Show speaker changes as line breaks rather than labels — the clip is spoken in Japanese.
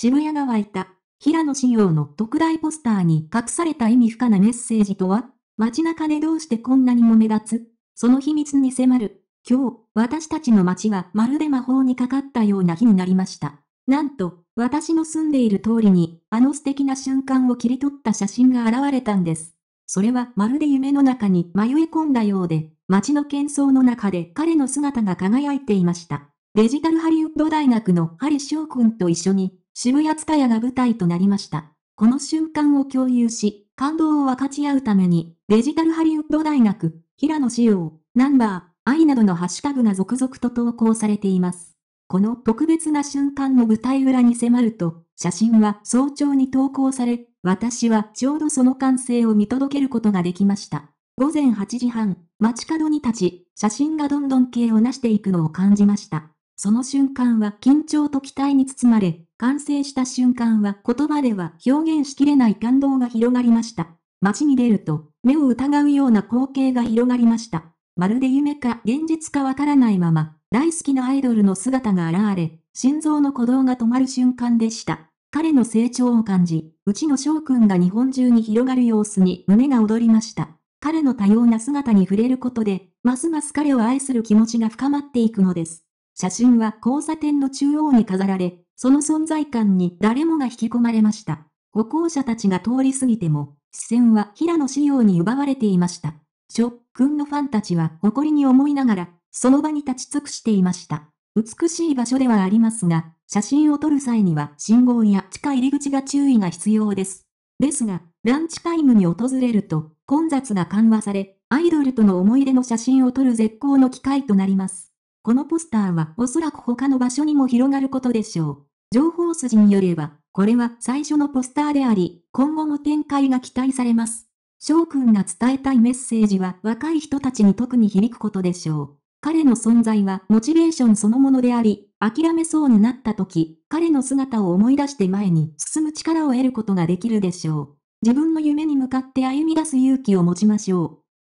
渋谷が湧いた。平野紫耀の特大ポスターに隠された意味不可なメッセージとは街中でどうしてこんなにも目立つその秘密に迫る。今日、私たちの街はまるで魔法にかかったような日になりました。なんと、私の住んでいる通りに、あの素敵な瞬間を切り取った写真が現れたんです。それはまるで夢の中に迷い込んだようで、街の喧騒の中で彼の姿が輝いていました。デジタルハリウッド大学のハリ翔くんと一緒に、渋谷塚谷が舞台となりました。この瞬間を共有し、感動を分かち合うために、デジタルハリウッド大学、平野志陽、ナンバー、愛などのハッシュタグが続々と投稿されています。この特別な瞬間の舞台裏に迫ると、写真は早朝に投稿され、私はちょうどその完成を見届けることができました。午前8時半、街角に立ち、写真がどんどん系を成していくのを感じました。その瞬間は緊張と期待に包まれ、完成した瞬間は言葉では表現しきれない感動が広がりました。街に出ると、目を疑うような光景が広がりました。まるで夢か現実かわからないまま、大好きなアイドルの姿が現れ、心臓の鼓動が止まる瞬間でした。彼の成長を感じ、うちの翔くんが日本中に広がる様子に胸が躍りました。彼の多様な姿に触れることで、ますます彼を愛する気持ちが深まっていくのです。写真は交差点の中央に飾られ、その存在感に誰もが引き込まれました。歩行者たちが通り過ぎても、視線は平野仕様に奪われていました。ショックンのファンたちは誇りに思いながら、その場に立ち尽くしていました。美しい場所ではありますが、写真を撮る際には信号や地下入り口が注意が必要です。ですが、ランチタイムに訪れると、混雑が緩和され、アイドルとの思い出の写真を撮る絶好の機会となります。このポスターはおそらく他の場所にも広がることでしょう。情報筋によれば、これは最初のポスターであり、今後も展開が期待されます。翔くんが伝えたいメッセージは若い人たちに特に響くことでしょう。彼の存在はモチベーションそのものであり、諦めそうになった時、彼の姿を思い出して前に進む力を得ることができるでしょう。自分の夢に向かって歩み出す勇気を持ちましょう。